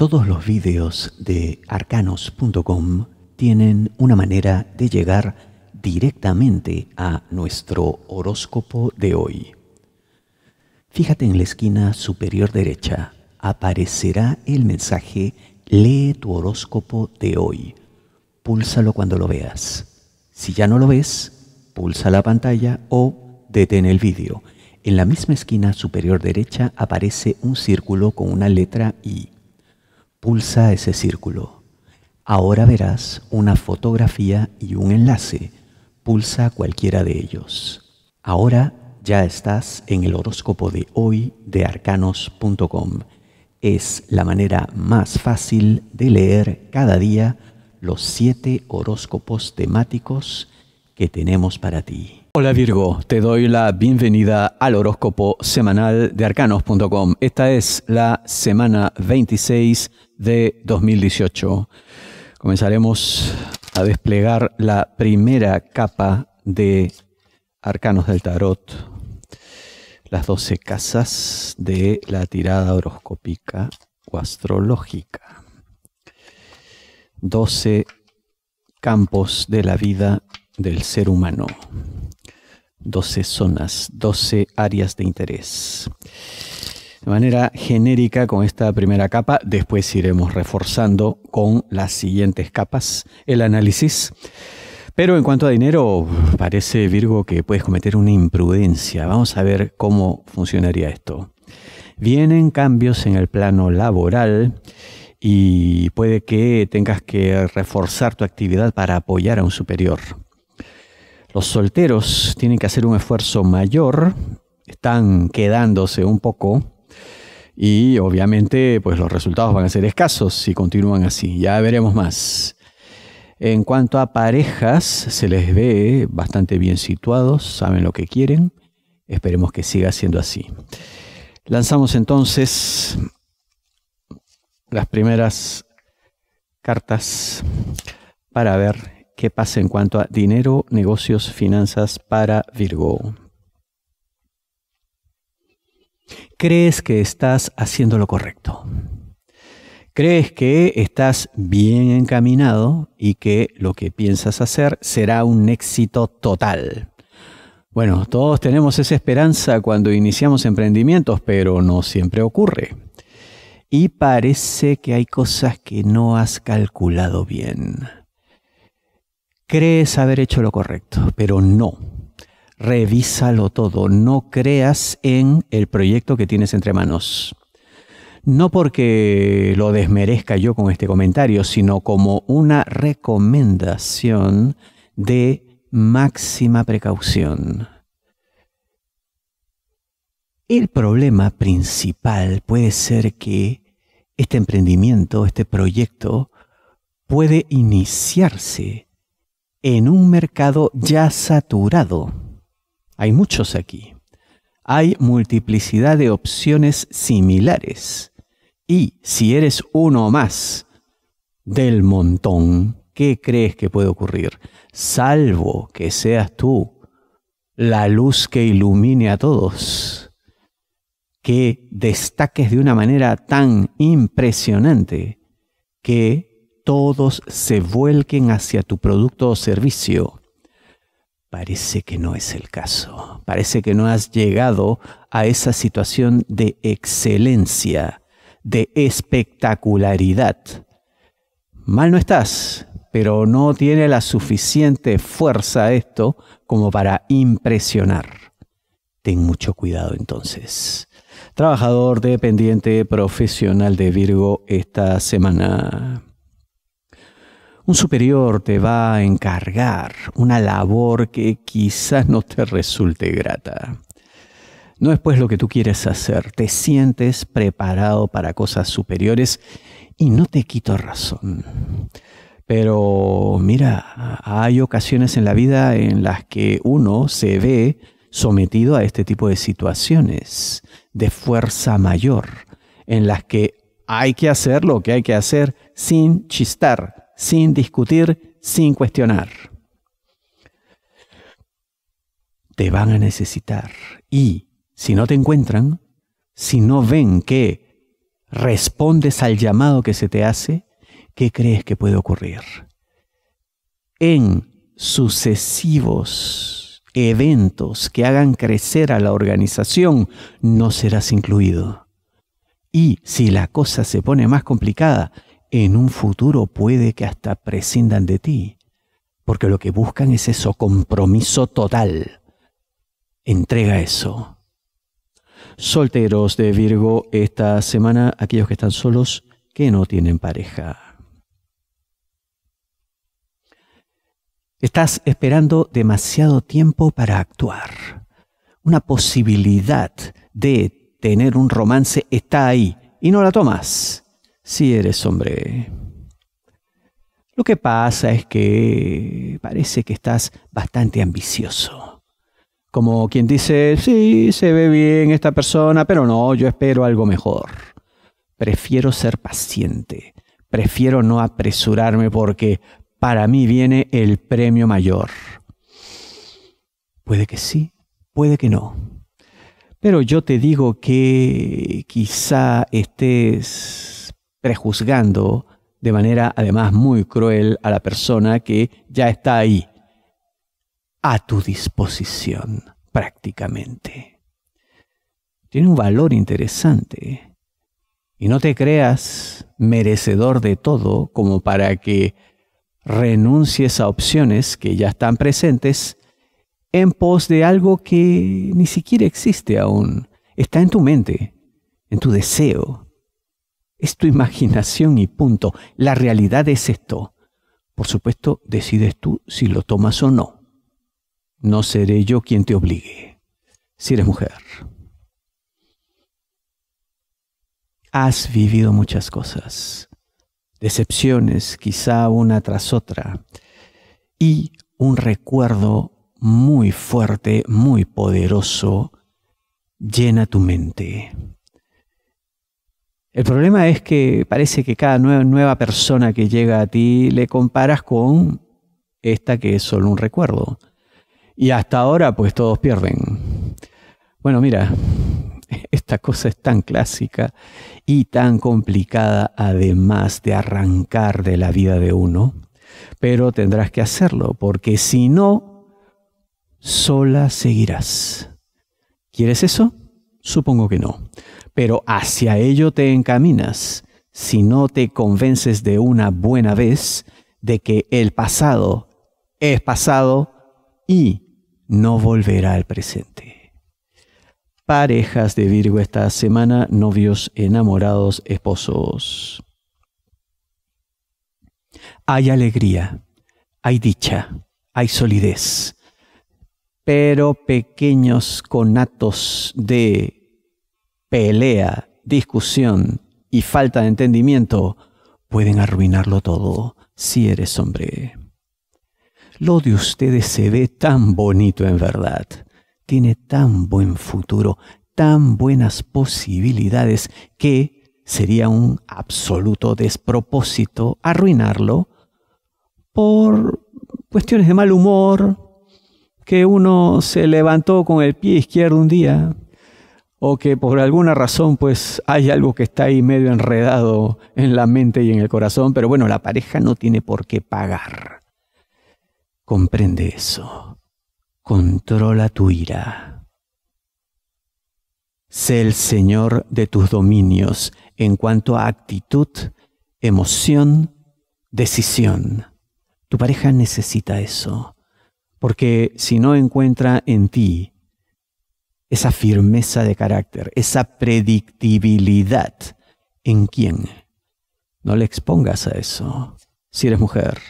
Todos los vídeos de arcanos.com tienen una manera de llegar directamente a nuestro horóscopo de hoy. Fíjate en la esquina superior derecha, aparecerá el mensaje Lee tu horóscopo de hoy. Púlsalo cuando lo veas. Si ya no lo ves, pulsa la pantalla o detén el vídeo. En la misma esquina superior derecha aparece un círculo con una letra I Pulsa ese círculo. Ahora verás una fotografía y un enlace. Pulsa cualquiera de ellos. Ahora ya estás en el horóscopo de hoy de arcanos.com. Es la manera más fácil de leer cada día los siete horóscopos temáticos tenemos para ti. Hola Virgo, te doy la bienvenida al horóscopo semanal de arcanos.com. Esta es la semana 26 de 2018. Comenzaremos a desplegar la primera capa de Arcanos del Tarot, las 12 casas de la tirada horoscópica o astrológica. 12 campos de la vida del ser humano. 12 zonas, 12 áreas de interés. De manera genérica con esta primera capa, después iremos reforzando con las siguientes capas el análisis. Pero en cuanto a dinero, parece Virgo que puedes cometer una imprudencia. Vamos a ver cómo funcionaría esto. Vienen cambios en el plano laboral y puede que tengas que reforzar tu actividad para apoyar a un superior. Los solteros tienen que hacer un esfuerzo mayor, están quedándose un poco y obviamente pues los resultados van a ser escasos si continúan así. Ya veremos más. En cuanto a parejas, se les ve bastante bien situados, saben lo que quieren. Esperemos que siga siendo así. Lanzamos entonces las primeras cartas para ver qué pasa en cuanto a dinero, negocios, finanzas para Virgo. ¿Crees que estás haciendo lo correcto? ¿Crees que estás bien encaminado y que lo que piensas hacer será un éxito total? Bueno, todos tenemos esa esperanza cuando iniciamos emprendimientos, pero no siempre ocurre. Y parece que hay cosas que no has calculado bien. Crees haber hecho lo correcto, pero no. Revísalo todo. No creas en el proyecto que tienes entre manos. No porque lo desmerezca yo con este comentario, sino como una recomendación de máxima precaución. El problema principal puede ser que este emprendimiento, este proyecto, puede iniciarse en un mercado ya saturado. Hay muchos aquí. Hay multiplicidad de opciones similares. Y si eres uno más del montón, ¿qué crees que puede ocurrir? Salvo que seas tú la luz que ilumine a todos, que destaques de una manera tan impresionante que todos se vuelquen hacia tu producto o servicio. Parece que no es el caso. Parece que no has llegado a esa situación de excelencia, de espectacularidad. Mal no estás, pero no tiene la suficiente fuerza esto como para impresionar. Ten mucho cuidado entonces. Trabajador dependiente profesional de Virgo esta semana. Un superior te va a encargar una labor que quizás no te resulte grata. No es pues lo que tú quieres hacer, te sientes preparado para cosas superiores y no te quito razón. Pero mira, hay ocasiones en la vida en las que uno se ve sometido a este tipo de situaciones de fuerza mayor, en las que hay que hacer lo que hay que hacer sin chistar, sin discutir, sin cuestionar. Te van a necesitar y si no te encuentran, si no ven que respondes al llamado que se te hace, ¿qué crees que puede ocurrir? En sucesivos eventos que hagan crecer a la organización, no serás incluido. Y si la cosa se pone más complicada, en un futuro puede que hasta prescindan de ti, porque lo que buscan es eso, compromiso total. Entrega eso. Solteros de Virgo esta semana, aquellos que están solos, que no tienen pareja. Estás esperando demasiado tiempo para actuar. Una posibilidad de tener un romance está ahí y no la tomas si eres hombre. Lo que pasa es que parece que estás bastante ambicioso. Como quien dice, sí, se ve bien esta persona, pero no, yo espero algo mejor. Prefiero ser paciente, prefiero no apresurarme porque para mí viene el premio mayor. Puede que sí, puede que no. Pero yo te digo que quizá estés prejuzgando de manera además muy cruel a la persona que ya está ahí, a tu disposición prácticamente. Tiene un valor interesante. Y no te creas merecedor de todo como para que renuncies a opciones que ya están presentes en pos de algo que ni siquiera existe aún. Está en tu mente, en tu deseo, es tu imaginación y punto. La realidad es esto. Por supuesto, decides tú si lo tomas o no. No seré yo quien te obligue, si eres mujer. Has vivido muchas cosas, decepciones quizá una tras otra, y un recuerdo muy fuerte, muy poderoso, llena tu mente. El problema es que parece que cada nueva, persona que llega a ti le comparas con esta que es solo un recuerdo. Y hasta ahora pues todos pierden. Bueno, mira, esta cosa es tan clásica y tan complicada además de arrancar de la vida de uno, pero tendrás que hacerlo, porque si no, sola seguirás. ¿Quieres eso? Supongo que no pero hacia ello te encaminas si no te convences de una buena vez de que el pasado es pasado y no volverá al presente. Parejas de Virgo esta semana, novios enamorados, esposos. Hay alegría, hay dicha, hay solidez, pero pequeños conatos de pelea, discusión y falta de entendimiento pueden arruinarlo todo si eres hombre. Lo de ustedes se ve tan bonito en verdad, tiene tan buen futuro, tan buenas posibilidades que sería un absoluto despropósito arruinarlo por cuestiones de mal humor, que uno se levantó con el pie izquierdo un día, o que por alguna razón pues hay algo que está ahí medio enredado en la mente y en el corazón, pero bueno, la pareja no tiene por qué pagar. Comprende eso. Controla tu ira. Sé el Señor de tus dominios en cuanto a actitud, emoción, decisión. Tu pareja necesita eso, porque si no encuentra en ti esa firmeza de carácter, esa predictibilidad. ¿En quién? No le expongas a eso si eres mujer.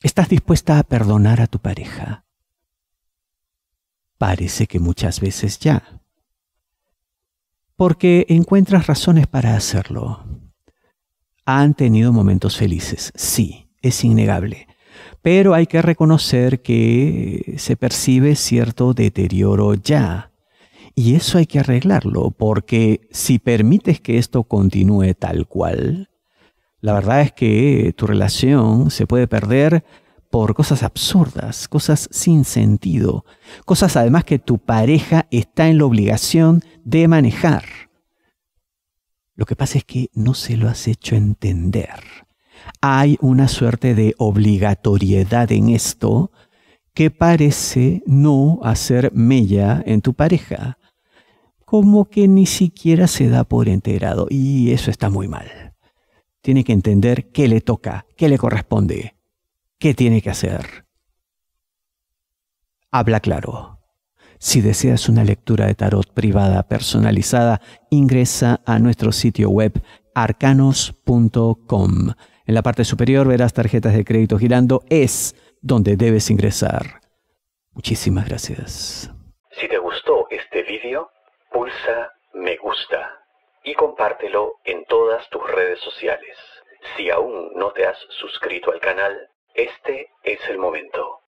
¿Estás dispuesta a perdonar a tu pareja? Parece que muchas veces ya. Porque encuentras razones para hacerlo. Han tenido momentos felices, sí, es innegable pero hay que reconocer que se percibe cierto deterioro ya. Y eso hay que arreglarlo, porque si permites que esto continúe tal cual, la verdad es que tu relación se puede perder por cosas absurdas, cosas sin sentido, cosas además que tu pareja está en la obligación de manejar. Lo que pasa es que no se lo has hecho entender. Hay una suerte de obligatoriedad en esto que parece no hacer mella en tu pareja, como que ni siquiera se da por enterado y eso está muy mal. Tiene que entender qué le toca, qué le corresponde, qué tiene que hacer. Habla claro. Si deseas una lectura de tarot privada personalizada, ingresa a nuestro sitio web arcanos.com. En la parte superior verás tarjetas de crédito girando. Es donde debes ingresar. Muchísimas gracias. Si te gustó este video, pulsa me gusta y compártelo en todas tus redes sociales. Si aún no te has suscrito al canal, este es el momento.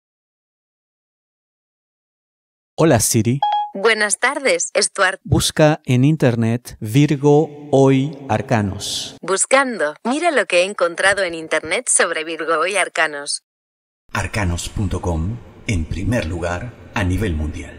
Hola Siri. Buenas tardes, Stuart. Busca en internet Virgo hoy arcanos. Buscando. Mira lo que he encontrado en internet sobre Virgo hoy arcanos. Arcanos.com, en primer lugar, a nivel mundial.